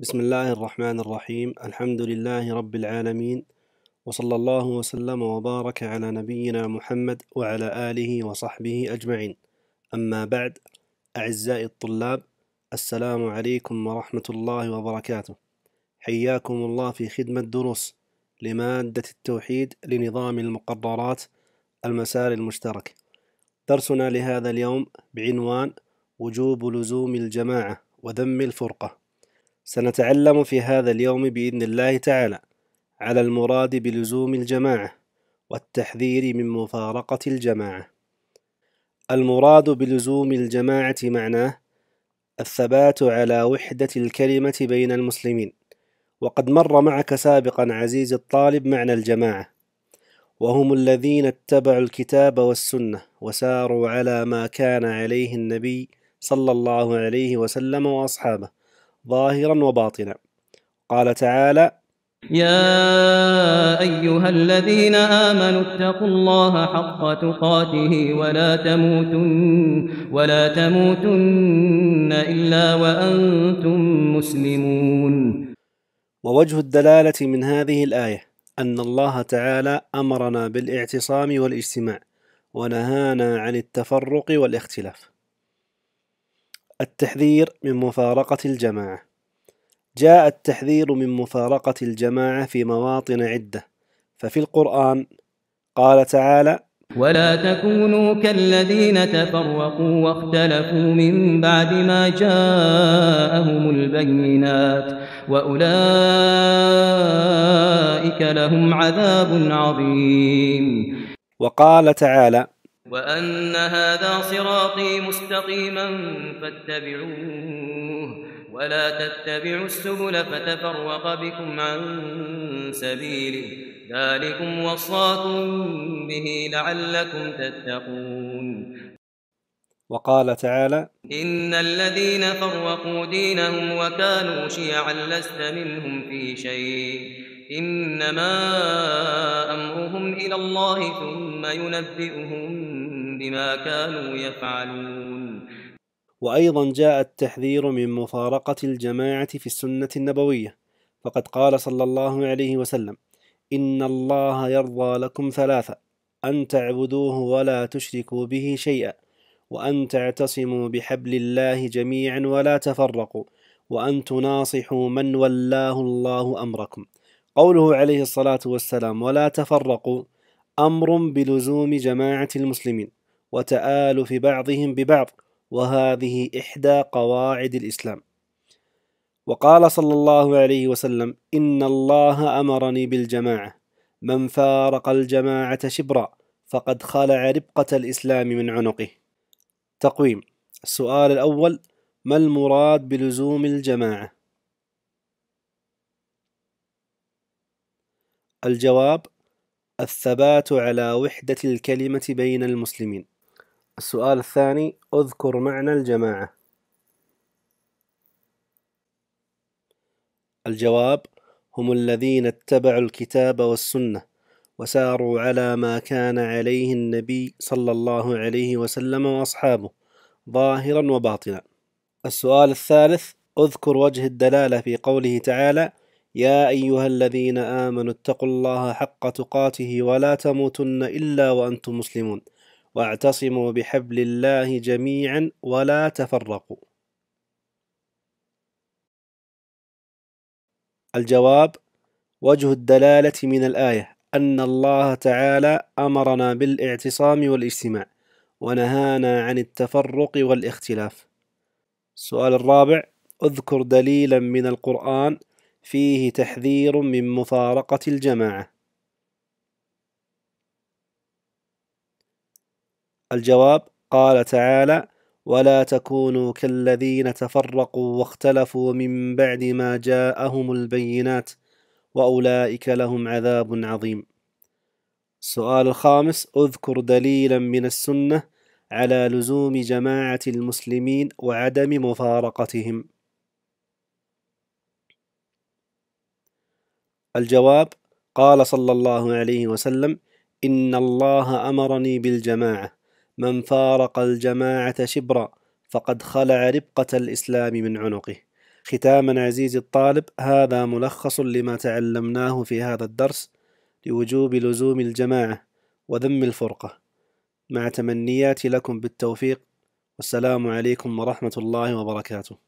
بسم الله الرحمن الرحيم الحمد لله رب العالمين وصلى الله وسلم وبارك على نبينا محمد وعلى آله وصحبه أجمعين أما بعد أعزائي الطلاب السلام عليكم ورحمة الله وبركاته حياكم الله في خدمة دروس لمادة التوحيد لنظام المقررات المسار المشترك درسنا لهذا اليوم بعنوان وجوب لزوم الجماعة وذم الفرقة سنتعلم في هذا اليوم بإذن الله تعالى على المراد بلزوم الجماعة والتحذير من مفارقة الجماعة المراد بلزوم الجماعة معناه الثبات على وحدة الكلمة بين المسلمين وقد مر معك سابقا عزيزي الطالب معنى الجماعة وهم الذين اتبعوا الكتاب والسنة وساروا على ما كان عليه النبي صلى الله عليه وسلم وأصحابه ظاهرا وباطنا قال تعالى يا ايها الذين امنوا اتقوا الله حق تقاته ولا تموتن ولا تموتن الا وانتم مسلمون ووجه الدلاله من هذه الايه ان الله تعالى امرنا بالاعتصام والاجتماع ونهانا عن التفرق والاختلاف التحذير من مفارقة الجماعة جاء التحذير من مفارقة الجماعة في مواطن عدة ففي القرآن قال تعالى ولا تكونوا كالذين تفرقوا واختلفوا من بعد ما جاءهم البينات وأولئك لهم عذاب عظيم وقال تعالى وأن هذا صراطي مستقيما فاتبعوه ولا تتبعوا السبل فتفرق بكم عن سبيله ذلكم وصاكم به لعلكم تتقون وقال تعالى إن الذين فرقوا دينهم وكانوا شيعا لست منهم في شيء إنما أمرهم إلى الله ثم ينبئهم بما كانوا يفعلون وايضا جاء التحذير من مفارقه الجماعه في السنه النبويه فقد قال صلى الله عليه وسلم ان الله يرضى لكم ثلاثه ان تعبدوه ولا تشركوا به شيئا وان تعتصموا بحبل الله جميعا ولا تفرقوا وان تناصحوا من ولاه الله امركم قوله عليه الصلاه والسلام ولا تفرقوا امر بلزوم جماعه المسلمين وتآلف بعضهم ببعض وهذه إحدى قواعد الإسلام وقال صلى الله عليه وسلم إن الله أمرني بالجماعة من فارق الجماعة شبرا فقد خلع ربقة الإسلام من عنقه تقويم السؤال الأول ما المراد بلزوم الجماعة؟ الجواب الثبات على وحدة الكلمة بين المسلمين السؤال الثاني اذكر معنى الجماعة الجواب هم الذين اتبعوا الكتاب والسنة وساروا على ما كان عليه النبي صلى الله عليه وسلم وأصحابه ظاهرا وباطنا السؤال الثالث اذكر وجه الدلالة في قوله تعالى يا أيها الذين آمنوا اتقوا الله حق تقاته ولا تموتن إلا وأنتم مسلمون واعتصموا بحبل الله جميعا ولا تفرقوا الجواب وجه الدلالة من الآية أن الله تعالى أمرنا بالاعتصام والاجتماع ونهانا عن التفرق والاختلاف السؤال الرابع اذكر دليلا من القرآن فيه تحذير من مفارقة الجماعة الجواب قال تعالى ولا تكونوا كالذين تفرقوا واختلفوا من بعد ما جاءهم البينات واولئك لهم عذاب عظيم السؤال الخامس اذكر دليلا من السنه على لزوم جماعه المسلمين وعدم مفارقتهم الجواب قال صلى الله عليه وسلم ان الله امرني بالجماعه من فارق الجماعة شبرا فقد خلع ربقة الإسلام من عنقه ختاما عزيزي الطالب هذا ملخص لما تعلمناه في هذا الدرس لوجوب لزوم الجماعة وذم الفرقة مع تمنياتي لكم بالتوفيق والسلام عليكم ورحمة الله وبركاته